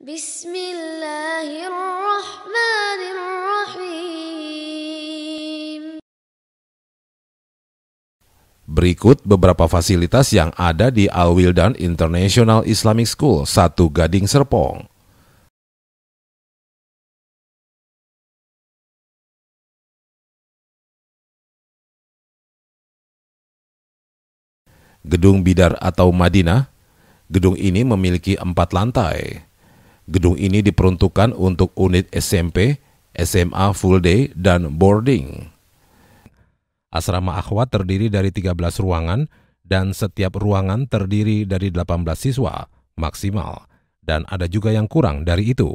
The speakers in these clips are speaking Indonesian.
بسم Berikut beberapa fasilitas yang ada di Al Wildan International Islamic School, Satu Gading Serpong. Gedung Bidar atau Madinah, gedung ini memiliki empat lantai. Gedung ini diperuntukkan untuk unit SMP, SMA full day, dan boarding. Asrama Akhwat terdiri dari 13 ruangan dan setiap ruangan terdiri dari 18 siswa maksimal dan ada juga yang kurang dari itu.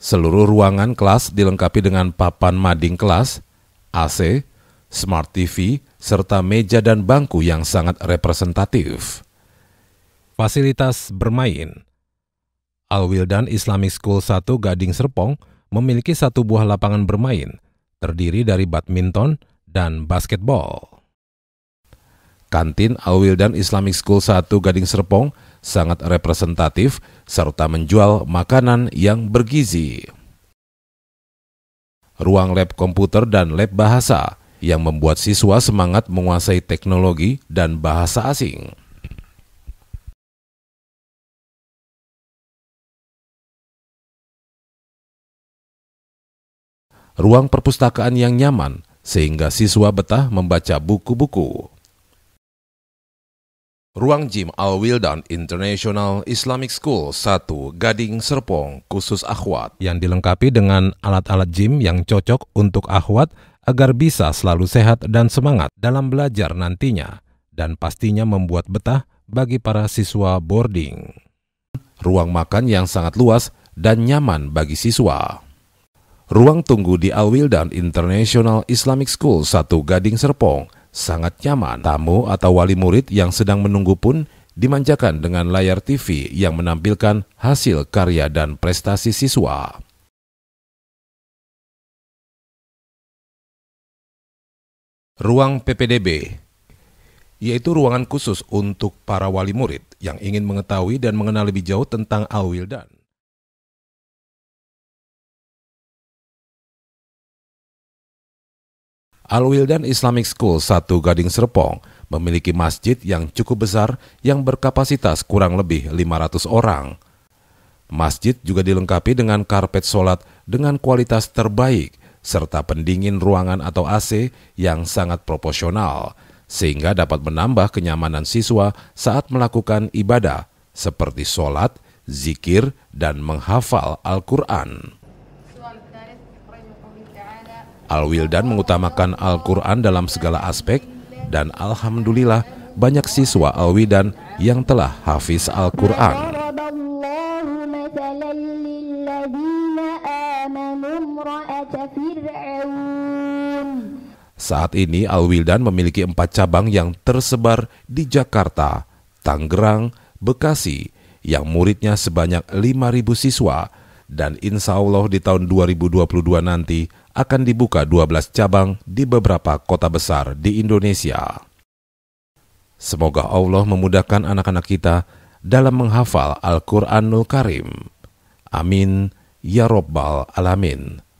Seluruh ruangan kelas dilengkapi dengan papan mading kelas, AC, smart TV, serta meja dan bangku yang sangat representatif. Fasilitas bermain Alwildan Islamic School 1 Gading Serpong memiliki satu buah lapangan bermain, terdiri dari badminton dan basketball. Kantin Alwildan Islamic School 1 Gading Serpong sangat representatif serta menjual makanan yang bergizi. Ruang lab komputer dan lab bahasa yang membuat siswa semangat menguasai teknologi dan bahasa asing. ruang perpustakaan yang nyaman sehingga siswa betah membaca buku-buku. Ruang Gym Al Wildan International Islamic School 1 Gading Serpong khusus akhwat yang dilengkapi dengan alat-alat gym yang cocok untuk akhwat agar bisa selalu sehat dan semangat dalam belajar nantinya dan pastinya membuat betah bagi para siswa boarding. Ruang makan yang sangat luas dan nyaman bagi siswa. Ruang tunggu di Alwildan International Islamic School 1 Gading Serpong sangat nyaman. Tamu atau wali murid yang sedang menunggu pun dimanjakan dengan layar TV yang menampilkan hasil karya dan prestasi siswa. Ruang PPDB yaitu ruangan khusus untuk para wali murid yang ingin mengetahui dan mengenal lebih jauh tentang Alwildan. Al-Wildan Islamic School 1 Gading Serpong memiliki masjid yang cukup besar yang berkapasitas kurang lebih 500 orang. Masjid juga dilengkapi dengan karpet solat dengan kualitas terbaik serta pendingin ruangan atau AC yang sangat proporsional sehingga dapat menambah kenyamanan siswa saat melakukan ibadah seperti solat, zikir, dan menghafal Al-Quran. Al-Wildan mengutamakan Al-Quran dalam segala aspek dan Alhamdulillah banyak siswa Al-Wildan yang telah hafiz Al-Quran. Saat ini Al-Wildan memiliki empat cabang yang tersebar di Jakarta, Tangerang, Bekasi, yang muridnya sebanyak 5.000 siswa, dan insya Allah di tahun 2022 nanti akan dibuka 12 cabang di beberapa kota besar di Indonesia. Semoga Allah memudahkan anak-anak kita dalam menghafal Al-Quranul Karim. Amin. Ya Robbal Alamin.